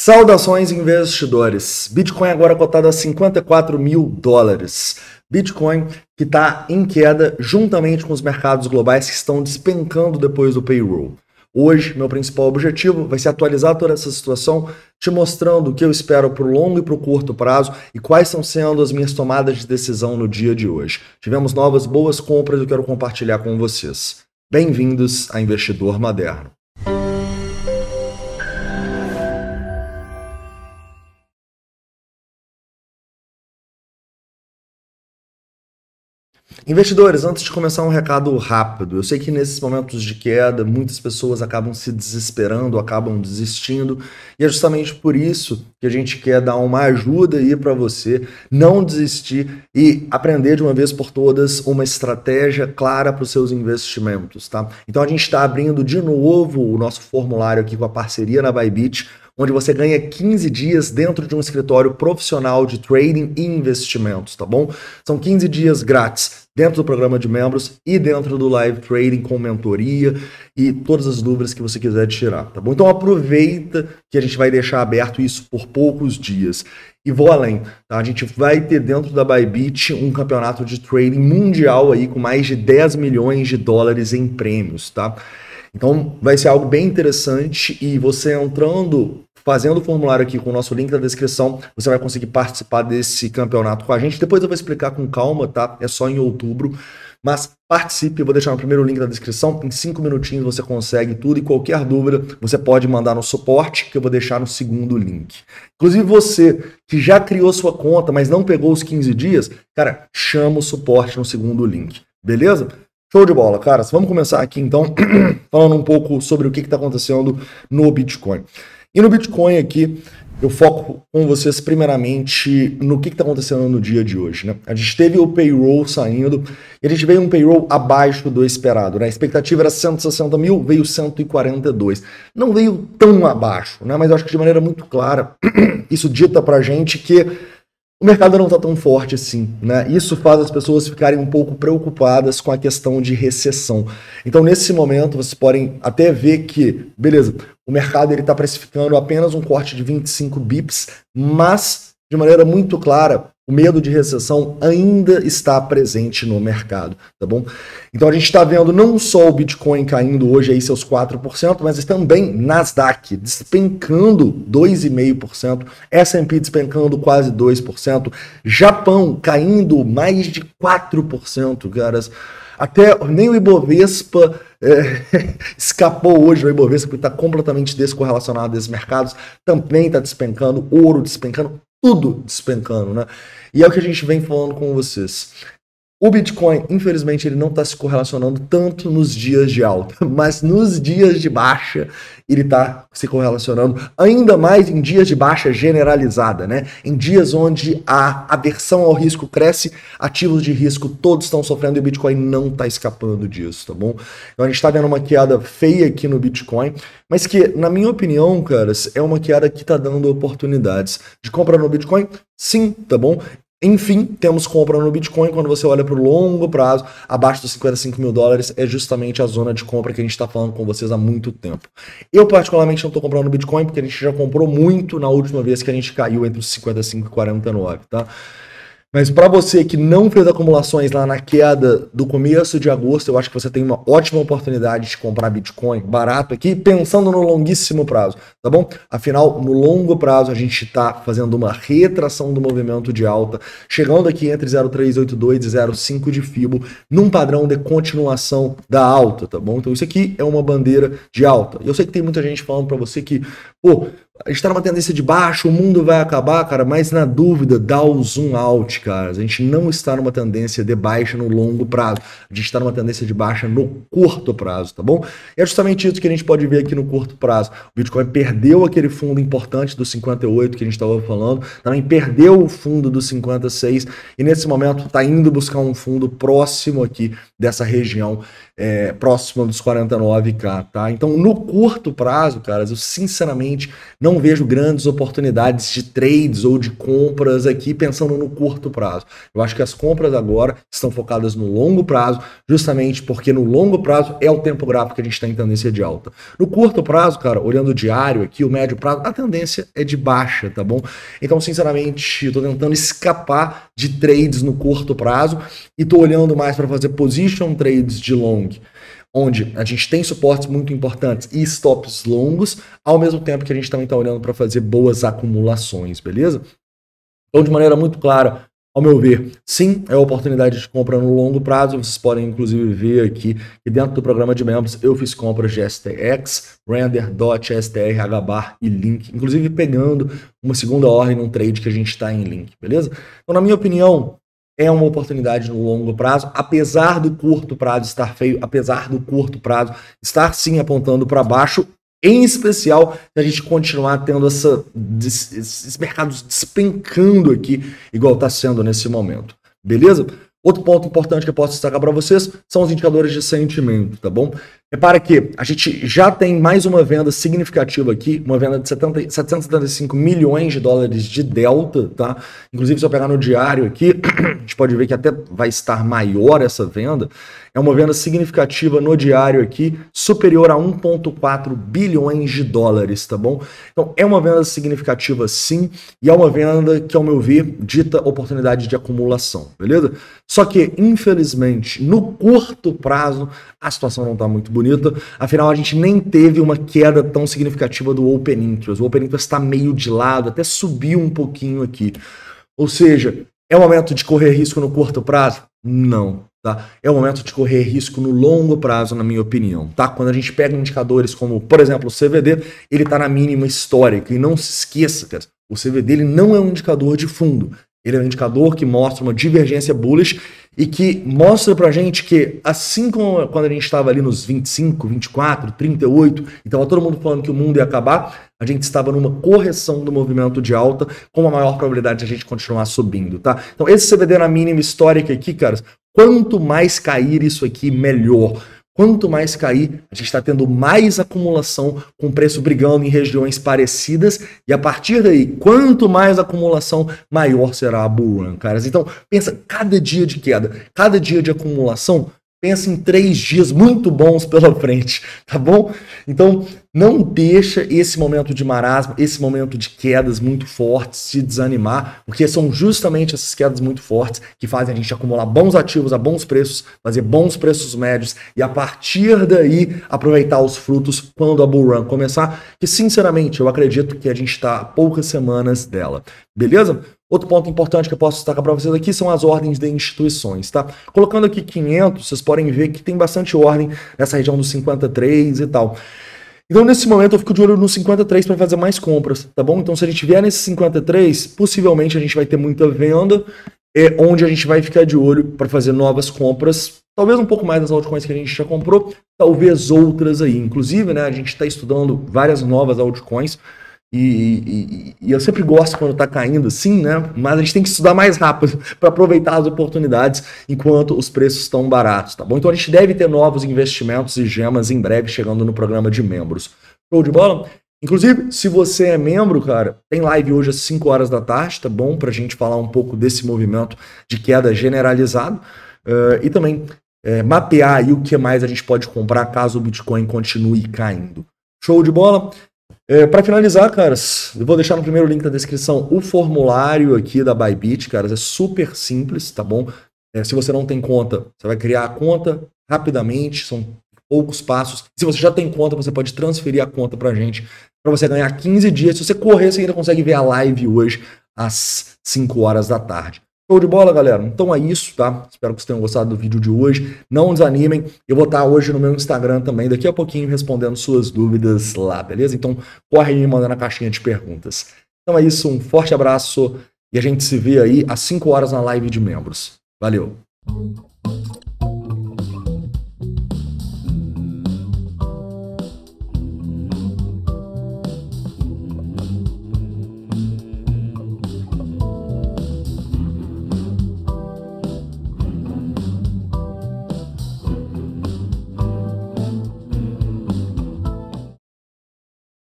Saudações investidores. Bitcoin agora cotado a 54 mil dólares. Bitcoin que está em queda juntamente com os mercados globais que estão despencando depois do payroll. Hoje, meu principal objetivo vai ser atualizar toda essa situação, te mostrando o que eu espero para o longo e para o curto prazo e quais estão sendo as minhas tomadas de decisão no dia de hoje. Tivemos novas boas compras que eu quero compartilhar com vocês. Bem-vindos a Investidor Moderno. Investidores, antes de começar um recado rápido, eu sei que nesses momentos de queda muitas pessoas acabam se desesperando, acabam desistindo, e é justamente por isso que a gente quer dar uma ajuda aí para você não desistir e aprender de uma vez por todas uma estratégia clara para os seus investimentos, tá? Então a gente está abrindo de novo o nosso formulário aqui com a parceria na Bybit onde você ganha 15 dias dentro de um escritório profissional de trading e investimentos, tá bom? São 15 dias grátis dentro do programa de membros e dentro do live trading com mentoria e todas as dúvidas que você quiser tirar, tá bom? Então aproveita que a gente vai deixar aberto isso por poucos dias. E vou além, tá? A gente vai ter dentro da Bybit um campeonato de trading mundial aí com mais de 10 milhões de dólares em prêmios, tá? Então vai ser algo bem interessante e você entrando fazendo o formulário aqui com o nosso link da descrição, você vai conseguir participar desse campeonato com a gente. Depois eu vou explicar com calma, tá? É só em outubro. Mas participe, eu vou deixar no primeiro link da descrição. Em cinco minutinhos você consegue tudo e qualquer dúvida você pode mandar no suporte, que eu vou deixar no segundo link. Inclusive você que já criou sua conta, mas não pegou os 15 dias, cara, chama o suporte no segundo link, beleza? Show de bola, caras. Vamos começar aqui então, falando um pouco sobre o que está acontecendo no Bitcoin. E no Bitcoin aqui, eu foco com vocês primeiramente no que está acontecendo no dia de hoje. Né? A gente teve o payroll saindo e a gente veio um payroll abaixo do esperado. Né? A expectativa era 160 mil, veio 142. Não veio tão abaixo, né? mas eu acho que de maneira muito clara isso dita para gente que o mercado não está tão forte assim, né? Isso faz as pessoas ficarem um pouco preocupadas com a questão de recessão. Então, nesse momento, vocês podem até ver que, beleza, o mercado ele está precificando apenas um corte de 25 bips, mas de maneira muito clara, o medo de recessão ainda está presente no mercado, tá bom? Então a gente está vendo não só o Bitcoin caindo hoje aí seus 4%, mas também Nasdaq despencando 2,5%, S&P despencando quase 2%, Japão caindo mais de 4%, caras. Até nem o Ibovespa é, escapou hoje, o Ibovespa está completamente descorrelacionado desses mercados, também está despencando, ouro despencando, tudo despencando, né? E é o que a gente vem falando com vocês. O Bitcoin, infelizmente, ele não está se correlacionando tanto nos dias de alta, mas nos dias de baixa ele está se correlacionando ainda mais em dias de baixa generalizada, né? Em dias onde a aversão ao risco cresce, ativos de risco todos estão sofrendo e o Bitcoin não está escapando disso, tá bom? Então a gente está vendo uma queda feia aqui no Bitcoin, mas que, na minha opinião, caras, é uma queda que está dando oportunidades de compra no Bitcoin, sim, tá bom? Enfim, temos compra no Bitcoin. Quando você olha para o longo prazo, abaixo dos 55 mil dólares é justamente a zona de compra que a gente está falando com vocês há muito tempo. Eu, particularmente, não estou comprando no Bitcoin porque a gente já comprou muito na última vez que a gente caiu entre os 55 e 49, tá? Mas para você que não fez acumulações lá na queda do começo de agosto, eu acho que você tem uma ótima oportunidade de comprar Bitcoin barato aqui, pensando no longuíssimo prazo, tá bom? Afinal, no longo prazo a gente está fazendo uma retração do movimento de alta, chegando aqui entre 0,382 e 0,5 de Fibo, num padrão de continuação da alta, tá bom? Então isso aqui é uma bandeira de alta. E eu sei que tem muita gente falando para você que, pô, a gente tá numa tendência de baixo, o mundo vai acabar, cara, mas na dúvida, dá o zoom out, cara. A gente não está numa tendência de baixa no longo prazo. A gente está numa tendência de baixa no curto prazo, tá bom? E é justamente isso que a gente pode ver aqui no curto prazo. O Bitcoin perdeu aquele fundo importante do 58 que a gente estava falando, também perdeu o fundo do 56 e nesse momento está indo buscar um fundo próximo aqui dessa região, é, próxima dos 49k, tá? Então, no curto prazo, caras, eu sinceramente não não vejo grandes oportunidades de trades ou de compras aqui pensando no curto prazo. Eu acho que as compras agora estão focadas no longo prazo, justamente porque no longo prazo é o tempo gráfico que a gente está em tendência de alta. No curto prazo, cara, olhando o diário aqui, o médio prazo, a tendência é de baixa, tá bom? Então, sinceramente, eu tô tentando escapar de trades no curto prazo e tô olhando mais para fazer position trades de long onde a gente tem suportes muito importantes e stops longos, ao mesmo tempo que a gente também está olhando para fazer boas acumulações, beleza? Então, de maneira muito clara, ao meu ver, sim, é oportunidade de compra no longo prazo. Vocês podem, inclusive, ver aqui que dentro do programa de membros eu fiz compras de STX, Render, DOT, STR, HBAR e Link. Inclusive, pegando uma segunda ordem num trade que a gente está em Link, beleza? Então, na minha opinião, é uma oportunidade no longo prazo, apesar do curto prazo estar feio, apesar do curto prazo estar sim apontando para baixo, em especial se a gente continuar tendo essa, esses mercados despencando aqui, igual está sendo nesse momento. Beleza? Outro ponto importante que eu posso destacar para vocês são os indicadores de sentimento, tá bom? Repara que a gente já tem mais uma venda significativa aqui, uma venda de 70, 775 milhões de dólares de delta, tá? Inclusive, se eu pegar no diário aqui, a gente pode ver que até vai estar maior essa venda. É uma venda significativa no diário aqui, superior a 1,4 bilhões de dólares, tá bom? Então, é uma venda significativa sim, e é uma venda que, ao meu ver, dita oportunidade de acumulação, beleza? Só que, infelizmente, no curto prazo, a situação não está muito bonito. Afinal, a gente nem teve uma queda tão significativa do Open Interest. O Open Interest está meio de lado, até subiu um pouquinho aqui. Ou seja, é o momento de correr risco no curto prazo? Não. Tá? É o momento de correr risco no longo prazo, na minha opinião. Tá? Quando a gente pega indicadores como, por exemplo, o CVD, ele está na mínima histórica. E não se esqueça, cara, o CVD ele não é um indicador de fundo. Ele é um indicador que mostra uma divergência bullish e que mostra pra gente que, assim como quando a gente estava ali nos 25, 24, 38, e todo mundo falando que o mundo ia acabar, a gente estava numa correção do movimento de alta, com a maior probabilidade de a gente continuar subindo, tá? Então, esse CVD na mínima histórica aqui, caras, quanto mais cair isso aqui, melhor. Quanto mais cair, a gente está tendo mais acumulação com preço brigando em regiões parecidas e a partir daí, quanto mais acumulação, maior será a boa, caras. Então, pensa, cada dia de queda, cada dia de acumulação Pensa em três dias muito bons pela frente, tá bom? Então, não deixa esse momento de marasmo, esse momento de quedas muito fortes se desanimar, porque são justamente essas quedas muito fortes que fazem a gente acumular bons ativos a bons preços, fazer bons preços médios e a partir daí aproveitar os frutos quando a bull run começar, que sinceramente eu acredito que a gente está poucas semanas dela, beleza? Outro ponto importante que eu posso destacar para vocês aqui são as ordens de instituições, tá? Colocando aqui 500, vocês podem ver que tem bastante ordem nessa região dos 53 e tal. Então, nesse momento, eu fico de olho no 53 para fazer mais compras, tá bom? Então, se a gente vier nesse 53, possivelmente a gente vai ter muita venda, é onde a gente vai ficar de olho para fazer novas compras. Talvez um pouco mais das altcoins que a gente já comprou, talvez outras aí. Inclusive, né, a gente está estudando várias novas altcoins. E, e, e, eu sempre gosto quando está caindo assim, né? Mas a gente tem que estudar mais rápido para aproveitar as oportunidades enquanto os preços estão baratos, tá bom? Então a gente deve ter novos investimentos e gemas em breve chegando no programa de membros. Show de bola? Inclusive, se você é membro, cara, tem live hoje às 5 horas da tarde, tá bom? Para a gente falar um pouco desse movimento de queda generalizado uh, e também eh, mapear aí o que mais a gente pode comprar caso o Bitcoin continue caindo. Show de bola? É, para finalizar, caras, eu vou deixar no primeiro link da descrição o formulário aqui da Bybit, caras. É super simples, tá bom? É, se você não tem conta, você vai criar a conta rapidamente, são poucos passos. Se você já tem conta, você pode transferir a conta pra gente para você ganhar 15 dias. Se você correr, você ainda consegue ver a live hoje às 5 horas da tarde. Show de bola, galera. Então é isso, tá? Espero que vocês tenham gostado do vídeo de hoje. Não desanimem. Eu vou estar hoje no meu Instagram também, daqui a pouquinho, respondendo suas dúvidas lá, beleza? Então corre me mandando a caixinha de perguntas. Então é isso, um forte abraço e a gente se vê aí às 5 horas na live de membros. Valeu!